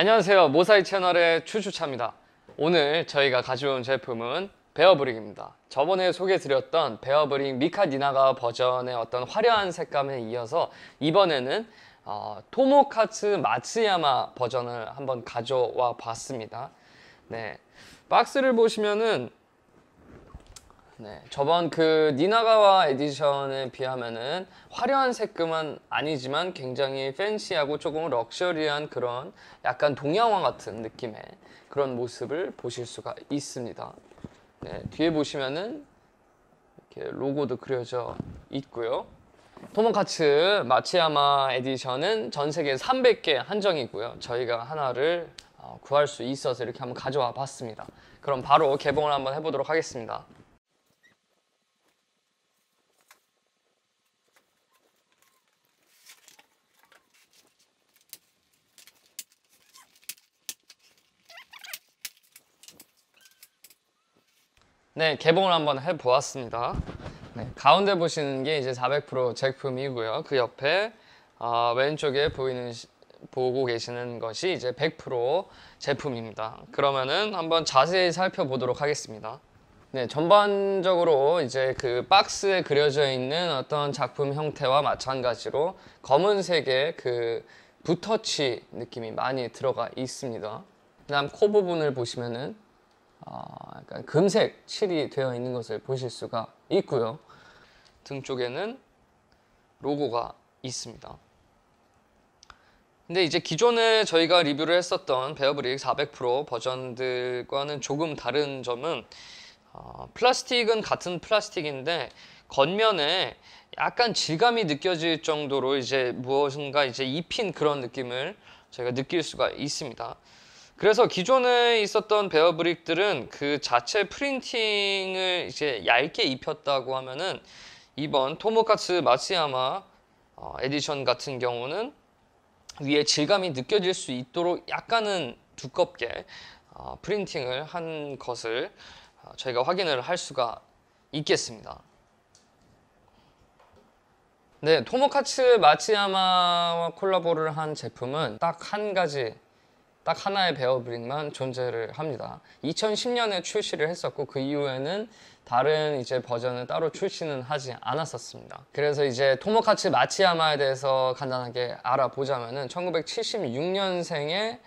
안녕하세요 모사이 채널의 추추차입니다 오늘 저희가 가져온 제품은 베어브릭입니다 저번에 소개드렸던 베어브릭 미카니나가 버전의 어떤 화려한 색감에 이어서 이번에는 어, 토모카츠 마츠야마 버전을 한번 가져와 봤습니다 네, 박스를 보시면은 네, 저번 그 니나가와 에디션에 비하면은 화려한 색감은 아니지만 굉장히 팬시하고 조금 럭셔리한 그런 약간 동양화 같은 느낌의 그런 모습을 보실 수가 있습니다. 네, 뒤에 보시면은 이렇게 로고도 그려져 있고요. 토모카츠 마치야마 에디션은 전 세계 300개 한정이고요. 저희가 하나를 어, 구할 수 있어서 이렇게 한번 가져와 봤습니다. 그럼 바로 개봉을 한번 해보도록 하겠습니다. 네, 개봉을 한번 해보았습니다. 네, 가운데 보시는 게 이제 400% 제품이고요. 그 옆에 어, 왼쪽에 보이는 시, 보고 계시는 것이 이제 100% 제품입니다. 그러면은 한번 자세히 살펴보도록 하겠습니다. 네, 전반적으로 이제 그 박스에 그려져 있는 어떤 작품 형태와 마찬가지로 검은색의 그 붓터치 느낌이 많이 들어가 있습니다. 그다음 코 부분을 보시면은 약간 어, 그러니까 금색 칠이 되어 있는 것을 보실 수가 있고요. 등 쪽에는 로고가 있습니다. 근데 이제 기존에 저희가 리뷰를 했었던 베어브릭 400% 버전들과는 조금 다른 점은 어, 플라스틱은 같은 플라스틱인데 겉면에 약간 질감이 느껴질 정도로 이제 무엇인가 이제 입힌 그런 느낌을 저희가 느낄 수가 있습니다. 그래서 기존에 있었던 베어 브릭들은 그 자체 프린팅을 이제 얇게 입혔다고 하면은 이번 토모카츠 마츠야마 어, 에디션 같은 경우는 위에 질감이 느껴질 수 있도록 약간은 두껍게 어, 프린팅을 한 것을 어, 저희가 확인을 할 수가 있겠습니다. 네, 토모카츠 마츠야마와 콜라보를 한 제품은 딱 한 가지 딱 하나의 베어브릭만 존재를 합니다. 2010년에 출시를 했었고 그 이후에는 다른 이제 버전을 따로 출시는 하지 않았었습니다. 그래서 이제 토모카츠 마치야마에 대해서 간단하게 알아보자면은 1976년생에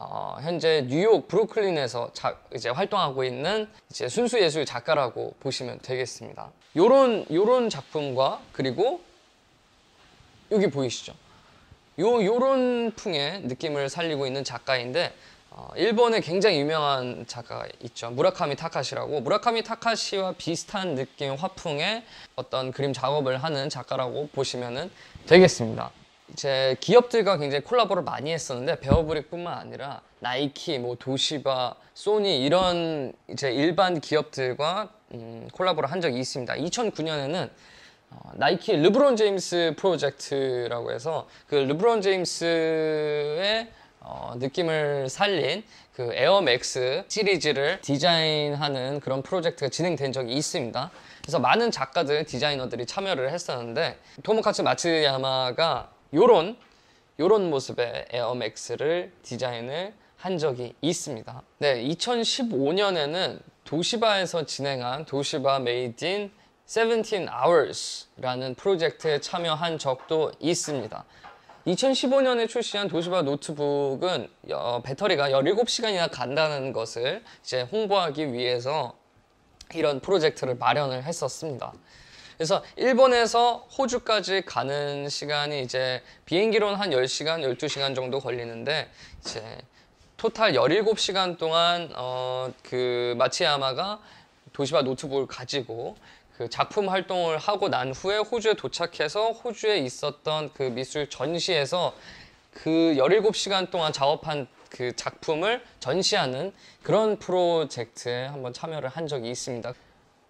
어, 현재 뉴욕 브루클린에서 자, 이제 활동하고 있는 이제 순수 예술 작가라고 보시면 되겠습니다. 요런 요런 작품과 그리고 여기 보이시죠? 요, 요런 풍의 느낌을 살리고 있는 작가인데 어, 일본에 굉장히 유명한 작가가 있죠. 무라카미 타카시라고 무라카미 타카시와 비슷한 느낌 화풍의 어떤 그림 작업을 하는 작가라고 보시면 되겠습니다. 제 기업들과 굉장히 콜라보를 많이 했었는데 베어브릭뿐만 아니라 나이키, 뭐 도시바, 소니 이런 이제 일반 기업들과 음, 콜라보를 한 적이 있습니다. 2009년에는 어, 나이키 르브론 제임스 프로젝트라고 해서 그 르브론 제임스의 어, 느낌을 살린 그 에어맥스 시리즈를 디자인하는 그런 프로젝트가 진행된 적이 있습니다. 그래서 많은 작가들, 디자이너들이 참여를 했었는데 토모카츠 마츠야마가 요런 요런 모습의 에어맥스를 디자인을 한 적이 있습니다. 네, 2015년에는 도시바에서 진행한 도시바 메이드 인17 hours라는 프로젝트에 참여한 적도 있습니다. 2015년에 출시한 도시바 노트북은 어, 배터리가 17시간이나 간다는 것을 이제 홍보하기 위해서 이런 프로젝트를 마련을 했었습니다. 그래서 일본에서 호주까지 가는 시간이 이제 비행기로는 한 10시간, 12시간 정도 걸리는데 이제 토탈 17시간 동안 어, 그 마치야마가 도시바 노트북을 가지고 그 작품 활동을 하고 난 후에 호주에 도착해서 호주에 있었던 그 미술 전시에서 그 17시간 동안 작업한 그 작품을 전시하는 그런 프로젝트에 한번 참여를 한 적이 있습니다.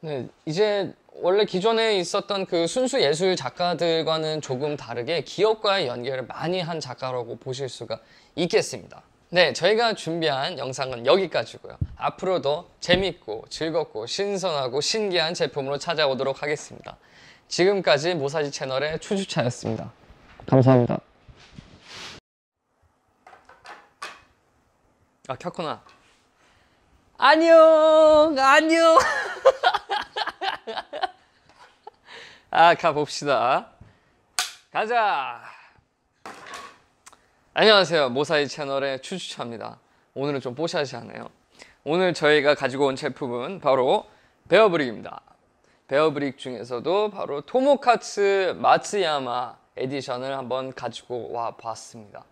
네, 이제 원래 기존에 있었던 그 순수 예술 작가들과는 조금 다르게 기업과의 연계를 많이 한 작가라고 보실 수가 있겠습니다. 네, 저희가 준비한 영상은 여기까지고요. 앞으로도 재밌고 즐겁고 신선하고 신기한 제품으로 찾아오도록 하겠습니다. 지금까지 모사지 채널의 추주차였습니다. 감사합니다. 아, 켰구나. 안녕, 안녕. 아, 가봅시다. 가자. 안녕하세요 모사이 채널의 추추차입니다 오늘은 좀 뽀샤시하네요 오늘 저희가 가지고 온 제품은 바로 베어브릭입니다 베어브릭 중에서도 바로 토모카츠 마츠야마 에디션을 한번 가지고 와 봤습니다